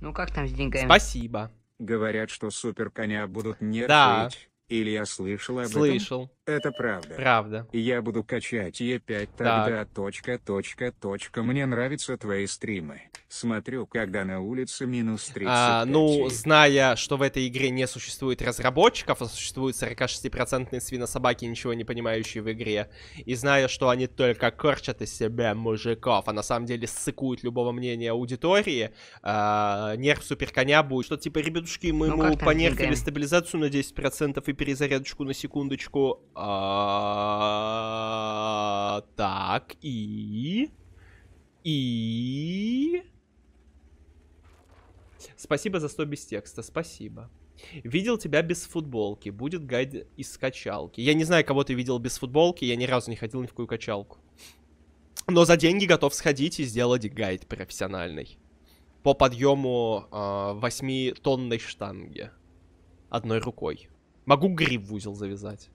Ну как там с деньгами? Спасибо. Говорят, что супер коня будут нервничать. Да. Или я слышал об слышал. этом? Слышал. Это правда. Правда. Я буду качать Е5 тогда. Так. Точка, точка, точка. Мне нравятся твои стримы. Смотрю, когда на улице минус 30. А, ну, зная, что в этой игре не существует разработчиков, а существуют 46-процентные свинособаки, ничего не понимающие в игре, и зная, что они только корчат из себя мужиков, а на самом деле ссыкуют любого мнения аудитории, а, нерв суперконя будет, что типа, ребятушки, мы ну, ему понерфили стабилизацию на 10% и перезарядочку на секундочку. А, так, и... И... Спасибо за 100 без текста, спасибо. Видел тебя без футболки, будет гайд из качалки. Я не знаю, кого ты видел без футболки, я ни разу не ходил ни в какую качалку. Но за деньги готов сходить и сделать гайд профессиональный. По подъему э, а, 8-тонной штанги. Одной рукой. Могу гриб в узел завязать.